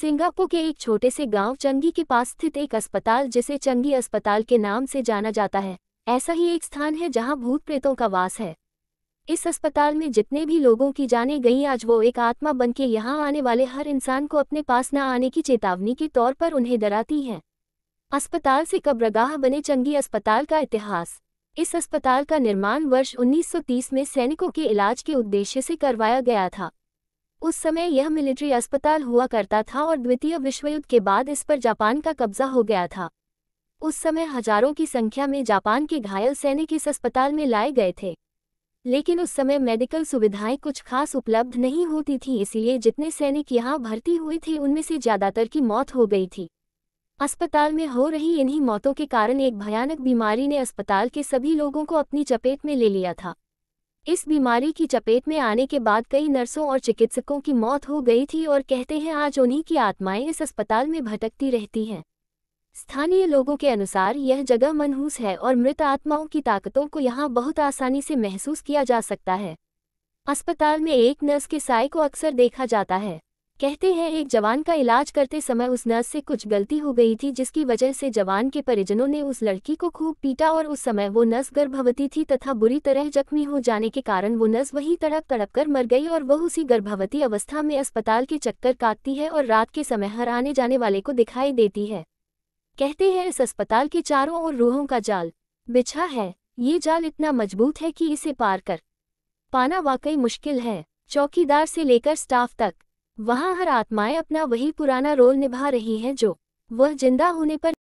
Singapore के एक छोटे से गांव चंगी के पास स्थित एक अस्पताल जिसे चंगी अस्पताल के नाम से जाना जाता है ऐसा ही एक स्थान है जहां भूत प्रेतों का वास है इस अस्पताल में जितने भी लोगों की जाने गई आज वो एक आत्मा बन के यहाँ आने वाले हर इंसान को अपने पास न आने की चेतावनी के तौर पर उन्हें डराती हैं अस्पताल से कब्रगाह बने चंगी अस्पताल का इतिहास इस अस्पताल का निर्माण वर्ष 1930 में सैनिकों के इलाज के उद्देश्य से करवाया गया था उस समय यह मिलिट्री अस्पताल हुआ करता था और द्वितीय विश्वयुद्ध के बाद इस पर जापान का कब्जा हो गया था उस समय हजारों की संख्या में जापान के घायल सैनिक इस अस्पताल में लाए गए थे लेकिन उस समय मेडिकल सुविधाएं कुछ खास उपलब्ध नहीं होती थी इसलिए जितने सैनिक यहां भर्ती हुए थे उनमें से ज़्यादातर की मौत हो गई थी अस्पताल में हो रही इन्हीं मौतों के कारण एक भयानक बीमारी ने अस्पताल के सभी लोगों को अपनी चपेट में ले लिया था इस बीमारी की चपेट में आने के बाद कई नर्सों और चिकित्सकों की मौत हो गई थी और कहते हैं आज उन्हीं की आत्माएं इस अस्पताल में भटकती रहती हैं स्थानीय लोगों के अनुसार यह जगह मनहूस है और मृत आत्माओं की ताकतों को यहाँ बहुत आसानी से महसूस किया जा सकता है अस्पताल में एक नर्स के साय को अक्सर देखा जाता है कहते हैं एक जवान का इलाज करते समय उस नर्स से कुछ गलती हो गई थी जिसकी वजह से जवान के परिजनों ने उस लड़की को खूब पीटा और उस समय वो नर्स गर्भवती थी तथा बुरी तरह जख्मी हो जाने के कारण वो नर्स वही तड़प तड़प कर मर गई और वह उसी गर्भवती अवस्था में अस्पताल के चक्कर काटती है और रात के समय हर आने जाने वाले को दिखाई देती है कहते हैं इस अस्पताल के चारों और रूहों का जाल बिछा है ये जाल इतना मजबूत है कि इसे पार कर पाना वाकई मुश्किल है चौकीदार से लेकर स्टाफ तक वहां हर आत्माएं अपना वही पुराना रोल निभा रही हैं जो वह जिंदा होने पर